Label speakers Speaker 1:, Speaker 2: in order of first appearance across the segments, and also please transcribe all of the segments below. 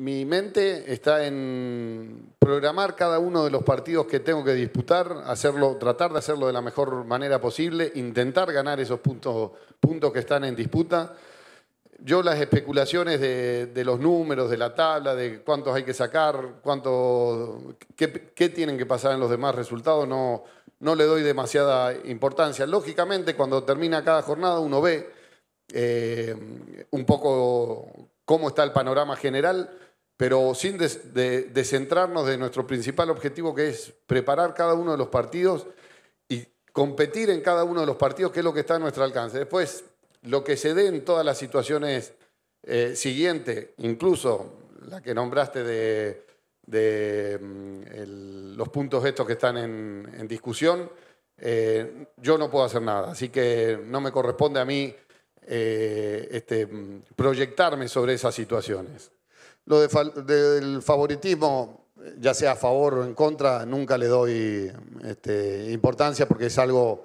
Speaker 1: mi mente está en programar cada uno de los partidos que tengo que disputar, hacerlo, tratar de hacerlo de la mejor manera posible, intentar ganar esos puntos, puntos que están en disputa. Yo las especulaciones de, los números, de la tabla, de cuántos hay que sacar, qué, tienen que pasar en los demás resultados, no, no le doy demasiada importancia. Lógicamente, cuando termina cada jornada uno ve eh, un poco cómo está el panorama general pero sin de, descentrarnos de nuestro principal objetivo que es preparar cada uno de los partidos y competir en cada uno de los partidos, que es lo que está a nuestro alcance. Después, lo que se dé en todas las situaciones eh, siguientes, incluso la que nombraste de, mm, los puntos estos que están en, discusión, eh, yo no puedo hacer nada. Así que no me corresponde a mí eh, este, mm, proyectarme sobre esas situaciones lo del favoritismo, ya sea a favor o en contra, nunca le doy este, importancia porque es algo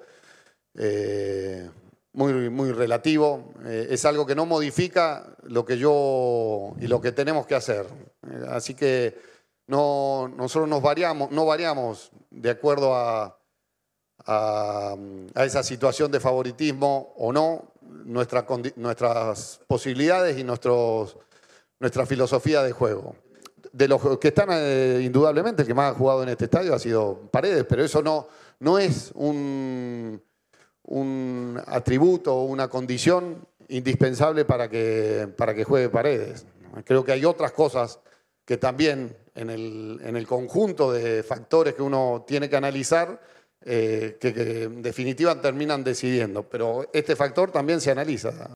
Speaker 1: eh, muy, relativo, eh, es algo que no modifica lo que yo y lo que tenemos que hacer. Eh, así que no, nosotros nos variamos, no variamos de acuerdo a, esa situación de favoritismo o no, nuestras posibilidades y nuestros nuestra filosofía de juego. De los que están, eh, indudablemente, el que más ha jugado en este estadio ha sido Paredes, pero eso no, no es un, un atributo o una condición indispensable para que, para que juegue Paredes. Creo que hay otras cosas que también en el, en el conjunto de factores que uno tiene que analizar, eh, que, que en definitiva terminan decidiendo. Pero este factor también se analiza.